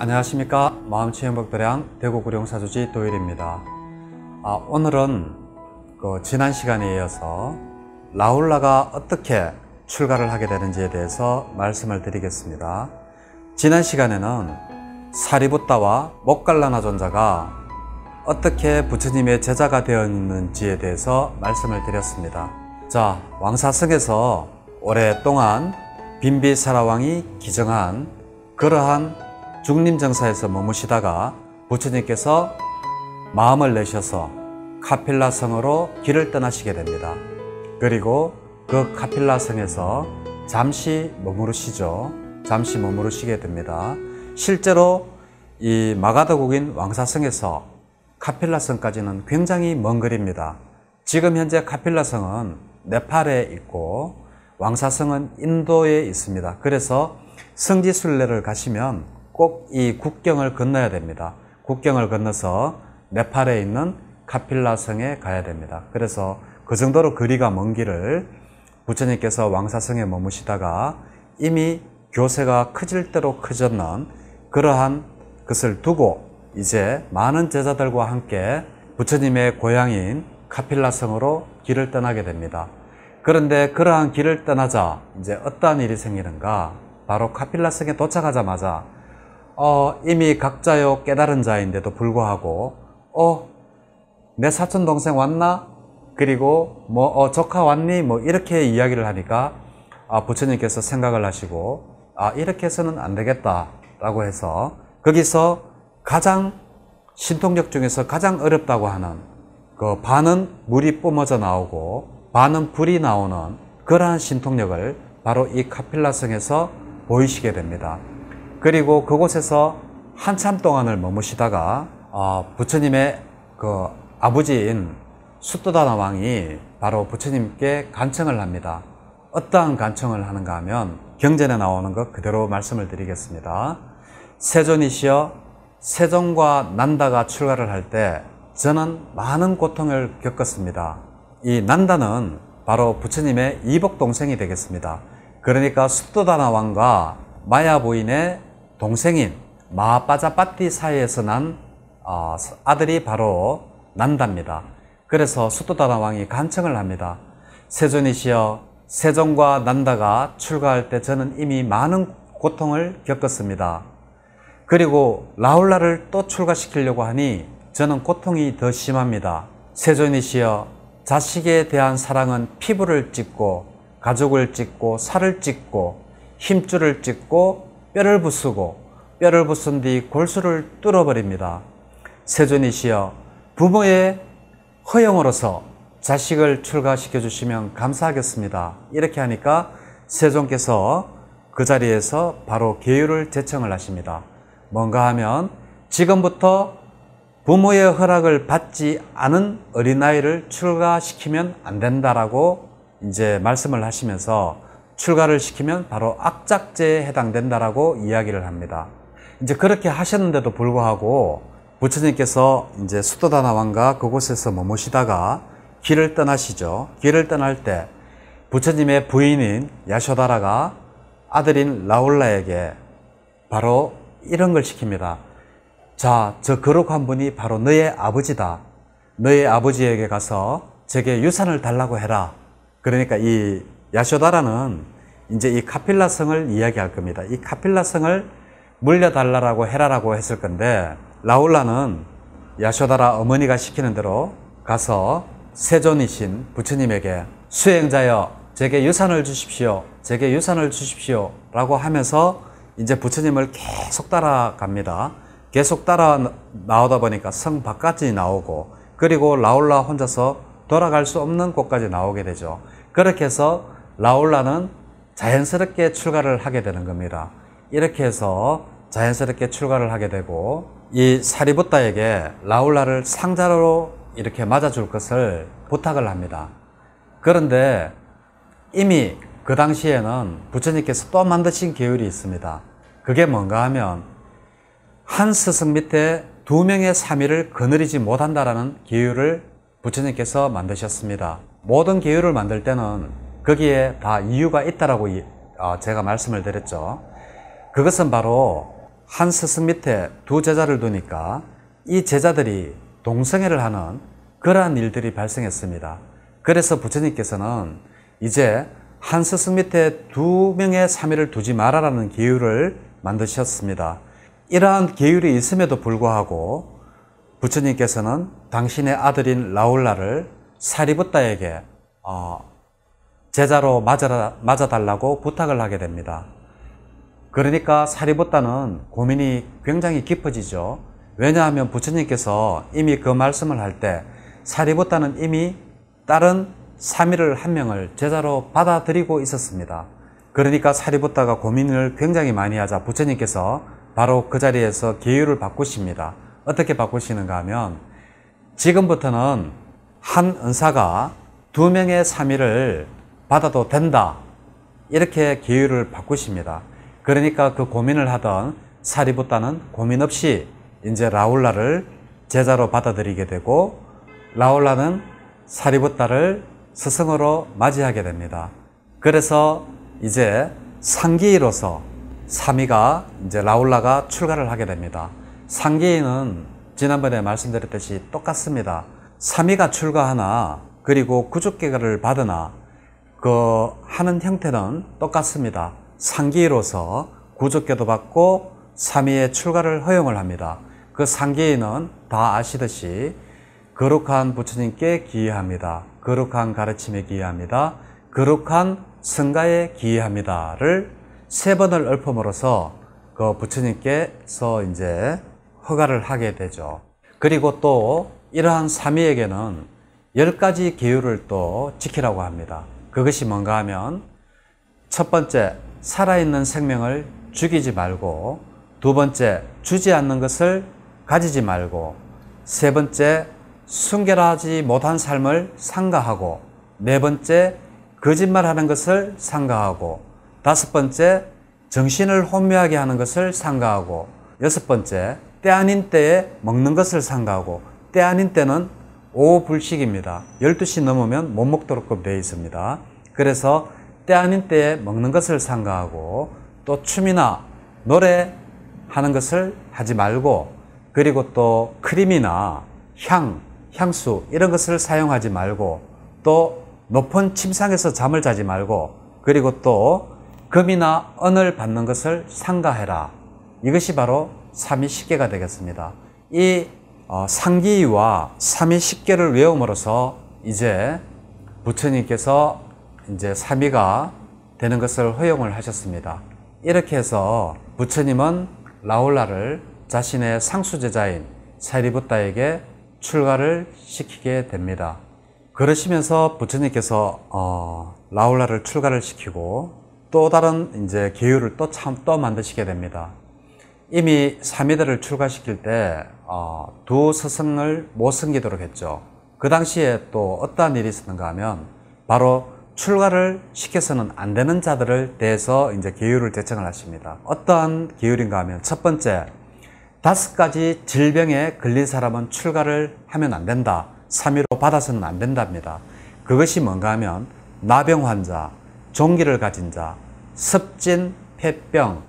안녕하십니까 마음치행복도량 대구구룡사주지 도일입니다 아, 오늘은 그 지난 시간에 이어서 라울라가 어떻게 출가를 하게 되는지에 대해서 말씀을 드리겠습니다 지난 시간에는 사리붓다와 목갈라나 존자가 어떻게 부처님의 제자가 되었는지에 대해서 말씀을 드렸습니다 자 왕사성에서 오랫동안 빈비사라왕이 기정한 그러한 중림정사에서 머무시다가 부처님께서 마음을 내셔서 카필라 성으로 길을 떠나시게 됩니다. 그리고 그 카필라 성에서 잠시 머무르시죠. 잠시 머무르시게 됩니다. 실제로 이 마가다국인 왕사성에서 카필라 성까지는 굉장히 먼 거리입니다. 지금 현재 카필라 성은 네팔에 있고 왕사성은 인도에 있습니다. 그래서 성지순례를 가시면 꼭이 국경을 건너야 됩니다. 국경을 건너서 네팔에 있는 카필라성에 가야 됩니다. 그래서 그 정도로 거리가 먼 길을 부처님께서 왕사성에 머무시다가 이미 교세가 커질 대로 커졌는 그러한 것을 두고 이제 많은 제자들과 함께 부처님의 고향인 카필라성으로 길을 떠나게 됩니다. 그런데 그러한 길을 떠나자 이제 어떠한 일이 생기는가? 바로 카필라성에 도착하자마자 어, 이미 각자요 깨달은 자인데도 불구하고 어, 내 사촌 동생 왔나? 그리고 뭐 어, 조카 왔니? 뭐 이렇게 이야기를 하니까 아, 부처님께서 생각을 하시고 아, 이렇게 해서는 안 되겠다라고 해서 거기서 가장 신통력 중에서 가장 어렵다고 하는 그 반은 물이 뿜어져 나오고 반은 불이 나오는 그러한 신통력을 바로 이 카필라성에서 보이시게 됩니다. 그리고 그곳에서 한참 동안을 머무시다가 어, 부처님의 그 아버지인 숫도다나 왕이 바로 부처님께 간청을 합니다. 어떠한 간청을 하는가 하면 경전에 나오는 것 그대로 말씀을 드리겠습니다. 세존이시여 세종과 난다가 출가를 할 때 저는 많은 고통을 겪었습니다. 이 난다는 바로 부처님의 이복 동생이 되겠습니다. 그러니까 숫도다나 왕과 마야 부인의 동생인 마빠자빠띠 사이에서 난 어, 아들이 바로 난답니다. 그래서 수도다나 왕이 간청을 합니다. 세존이시여 세종과 난다가 출가할 때 저는 이미 많은 고통을 겪었습니다. 그리고 라울라를 또 출가시키려고 하니 저는 고통이 더 심합니다. 세존이시여 자식에 대한 사랑은 피부를 찢고 가족을 찢고 살을 찢고 힘줄을 찢고 뼈를 부수고 뼈를 부순 뒤 골수를 뚫어버립니다. 세존이시여 부모의 허용으로서 자식을 출가시켜 주시면 감사하겠습니다. 이렇게 하니까 세존께서 그 자리에서 바로 계율을 제청을 하십니다. 뭔가 하면 지금부터 부모의 허락을 받지 않은 어린아이를 출가시키면 안 된다라고 이제 말씀을 하시면서 출가를 시키면 바로 악작제에 해당된다라고 이야기를 합니다. 이제 그렇게 하셨는데도 불구하고 부처님께서 이제 수도다나 왕과 그곳에서 머무시다가 길을 떠나시죠. 길을 떠날 때 부처님의 부인인 야쇼다라가 아들인 라울라에게 바로 이런 걸 시킵니다. 자, 저 거룩한 분이 바로 너의 아버지다. 너의 아버지에게 가서 제게 유산을 달라고 해라. 그러니까 이 야쇼다라는 이제 이 카필라성을 이야기할 겁니다. 이 카필라성을 물려달라고 라 해라라고 했을 건데 라울라는 야쇼다라 어머니가 시키는 대로 가서 세존이신 부처님에게 수행자여 제게 유산을 주십시오. 제게 유산을 주십시오. 라고 하면서 이제 부처님을 계속 따라갑니다. 계속 따라 나오다 보니까 성 바깥이 나오고 그리고 라울라 혼자서 돌아갈 수 없는 곳까지 나오게 되죠. 그렇게 해서 라울라는 자연스럽게 출가를 하게 되는 겁니다. 이렇게 해서 자연스럽게 출가를 하게 되고 이 사리붓다에게 라울라를 상자로 이렇게 맞아줄 것을 부탁을 합니다. 그런데 이미 그 당시에는 부처님께서 또 만드신 계율이 있습니다. 그게 뭔가 하면 한 스승 밑에 두 명의 삼위를 거느리지 못한다라는 계율을 부처님께서 만드셨습니다. 모든 계율을 만들 때는 거기에 다 이유가 있다라고 아, 제가 말씀을 드렸죠. 그것은 바로 한 스승 밑에 두 제자를 두니까 이 제자들이 동성애를 하는 그러한 일들이 발생했습니다. 그래서 부처님께서는 이제 한 스승 밑에 두 명의 사미를 두지 말아라는 계율을 만드셨습니다. 이러한 계율이 있음에도 불구하고 부처님께서는 당신의 아들인 라울라를 사리붓다에게 어, 제자로 맞아라, 맞아달라고 부탁을 하게 됩니다. 그러니까 사리붓다는 고민이 굉장히 깊어지죠. 왜냐하면 부처님께서 이미 그 말씀을 할 때 사리붓다는 이미 다른 사미를 한 명을 제자로 받아들이고 있었습니다. 그러니까 사리붓다가 고민을 굉장히 많이 하자 부처님께서 바로 그 자리에서 계율을 바꾸십니다. 어떻게 바꾸시는가 하면 지금부터는 한 은사가 두 명의 사미를 받아도 된다. 이렇게 기회를 바꾸십니다. 그러니까 그 고민을 하던 사리붓다는 고민 없이 이제 라울라를 제자로 받아들이게 되고 라울라는 사리붓다를 스승으로 맞이하게 됩니다. 그래서 이제 상기로서 사미가 이제 라울라가 출가를 하게 됩니다. 상기인은 지난번에 말씀드렸듯이 똑같습니다. 사미가 출가하나 그리고 구족계가를 받으나 그 하는 형태는 똑같습니다. 상기로서 구속계도 받고 3위의 출가를 허용을 합니다. 그 상기인은 다 아시듯이 거룩한 부처님께 기여합니다. 거룩한 가르침에 기여합니다. 거룩한 성가에 기여합니다를 세 번을 읊음으로써 그 부처님께서 이제 허가를 하게 되죠. 그리고 또 이러한 3위에게는1 0 가지 기율을또 지키라고 합니다. 그것이 뭔가 하면 첫 번째, 살아있는 생명을 죽이지 말고 두 번째, 주지 않는 것을 가지지 말고 세 번째, 순결하지 못한 삶을 상가하고 네 번째, 거짓말하는 것을 상가하고 다섯 번째, 정신을 혼미하게 하는 것을 상가하고 여섯 번째, 때 아닌 때에 먹는 것을 상가하고 때 아닌 때는 오불식입니다. 후 12시 넘으면 못 먹도록 되어 있습니다. 그래서 때 아닌 때에 먹는 것을 삼가하고 또 춤이나 노래 하는 것을 하지 말고 그리고 또 크림이나 향, 향수 이런 것을 사용하지 말고 또 높은 침상에서 잠을 자지 말고 그리고 또 금이나 은을 받는 것을 상가해라. 이것이 바로 삼위식계가 되겠습니다. 이 어, 상기와 삼위식계를 외움으로써 이제 부처님께서 이제 삼위가 되는 것을 허용을 하셨습니다. 이렇게 해서 부처님은 라울라를 자신의 상수제자인 사리부다에게 출가를 시키게 됩니다. 그러시면서 부처님께서 어, 라울라를 출가를 시키고 또 다른 이제 계율을 또 참 또 만드시게 됩니다. 이미 사미대를 출가시킬 때 어, 두 스승을 못 섬기도록 했죠. 그 당시에 또 어떠한 일이 있었는가 하면 바로 출가를 시켜서는 안 되는 자들을 대해서 이제 계율을 제청을 하십니다. 어떠한 계율인가 하면 첫 번째, 다섯 가지 질병에 걸린 사람은 출가를 하면 안 된다. 3위로 받아서는 안 된답니다. 그것이 뭔가 하면 나병 환자, 종기를 가진 자, 습진, 폐병,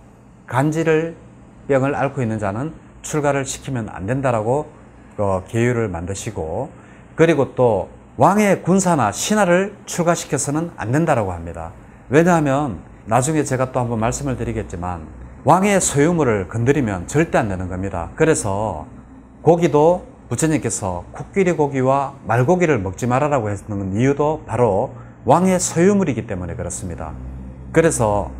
간질을 병을 앓고 있는 자는 출가를 시키면 안 된다라고 그 계율을 만드시고 그리고 또 왕의 군사나 신하를 출가시켜서는 안 된다라고 합니다. 왜냐하면 나중에 제가 또 한번 말씀을 드리겠지만 왕의 소유물을 건드리면 절대 안 되는 겁니다. 그래서 고기도 부처님께서 코끼리 고기와 말고기를 먹지 말아라고 했는 이유도 바로 왕의 소유물이기 때문에 그렇습니다. 그래서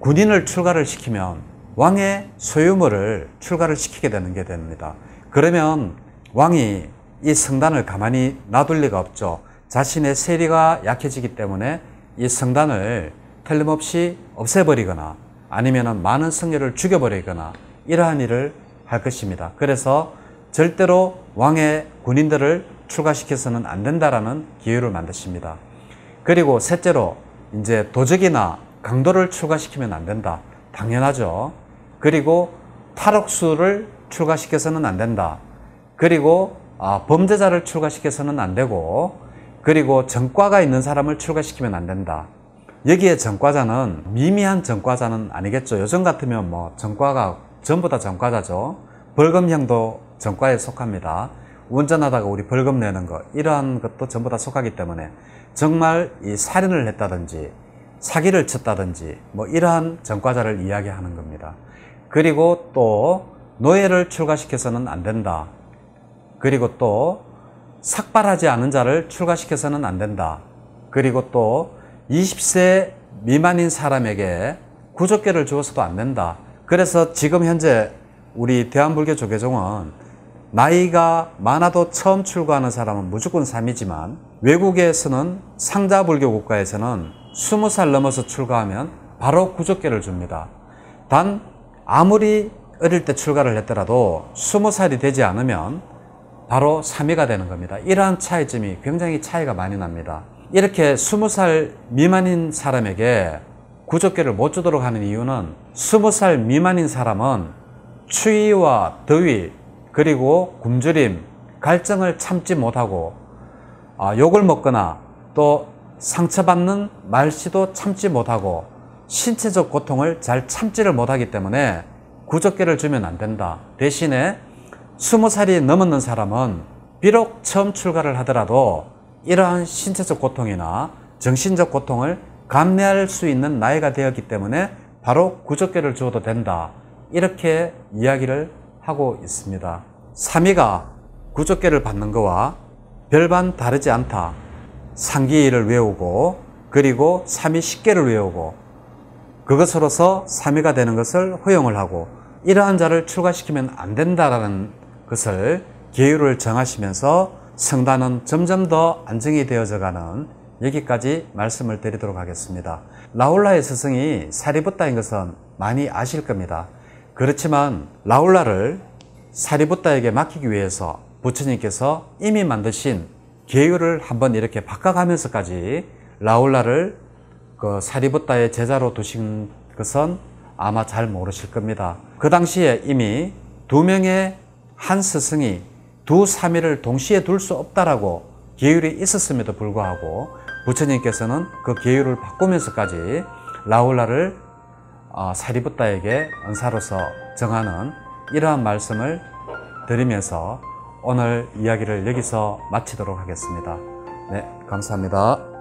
군인을 출가를 시키면 왕의 소유물을 출가를 시키게 되는 게 됩니다. 그러면 왕이 이 성단을 가만히 놔둘 리가 없죠. 자신의 세리가 약해지기 때문에 이 성단을 틀림없이 없애버리거나 아니면 많은 성녀를 죽여버리거나 이러한 일을 할 것입니다. 그래서 절대로 왕의 군인들을 출가시켜서는 안 된다라는 기회를 만드십니다. 그리고 셋째로 이제 도적이나 강도를 출가시키면 안 된다. 당연하죠. 그리고 탈옥수를 출가시켜서는 안 된다. 그리고 아, 범죄자를 출가시켜서는 안 되고 그리고 전과가 있는 사람을 출가시키면 안 된다. 여기에 전과자는 미미한 전과자는 아니겠죠. 요즘 같으면 뭐 전과가 전부 다 전과자죠. 벌금형도 전과에 속합니다. 운전하다가 우리 벌금 내는 것 이러한 것도 전부 다 속하기 때문에 정말 이 살인을 했다든지 사기를 쳤다든지 뭐 이러한 전과자를 이야기하는 겁니다. 그리고 또 노예를 출가시켜서는 안 된다. 그리고 또 삭발하지 않은 자를 출가시켜서는 안 된다. 그리고 또 20세 미만인 사람에게 구조계를 주어서도 안 된다. 그래서 지금 현재 우리 대한불교 조계종은 나이가 많아도 처음 출가하는 사람은 무조건 3이지만 외국에서는 상자불교 국가에서는 20살 넘어서 출가하면 바로 구조계를 줍니다. 단 아무리 어릴 때 출가를 했더라도 20살이 되지 않으면 바로 3위가 되는 겁니다. 이러한 차이점이 굉장히 차이가 많이 납니다. 이렇게 20살 미만인 사람에게 구조계를 못 주도록 하는 이유는 20살 미만인 사람은 추위와 더위 그리고 굶주림 갈증을 참지 못하고 아, 욕을 먹거나 또 상처받는 말씨도 참지 못하고 신체적 고통을 잘 참지를 못하기 때문에 구조기를 주면 안 된다. 대신에 20살이 넘었는 사람은 비록 처음 출가를 하더라도 이러한 신체적 고통이나 정신적 고통을 감내할 수 있는 나이가 되었기 때문에 바로 구조기를 주어도 된다. 이렇게 이야기를 하고 있습니다. 3위가 구조기를 받는 거와 별반 다르지 않다. 상기일을 외우고 그리고 3위 1 0개를 외우고 그것으로서 삼위가 되는 것을 허용을 하고 이러한 자를 출가시키면 안 된다라는 것을 계율을 정하시면서 성단은 점점 더 안정이 되어져가는 여기까지 말씀을 드리도록 하겠습니다. 라울라의 스승이 사리붓다인 것은 많이 아실 겁니다. 그렇지만 라울라를 사리붓다에게 맡기기 위해서 부처님께서 이미 만드신 계율을 한번 이렇게 바꿔가면서까지 라울라를 그 사리붓다의 제자로 두신 것은 아마 잘 모르실 겁니다. 그 당시에 이미 두 명의 한 스승이 두 사미를 동시에 둘 수 없다라고 계율이 있었음에도 불구하고 부처님께서는 그 계율을 바꾸면서까지 라울라를 어, 사리붓다에게 은사로서 정하는 이러한 말씀을 드리면서 오늘 이야기를 여기서 마치도록 하겠습니다. 네, 감사합니다.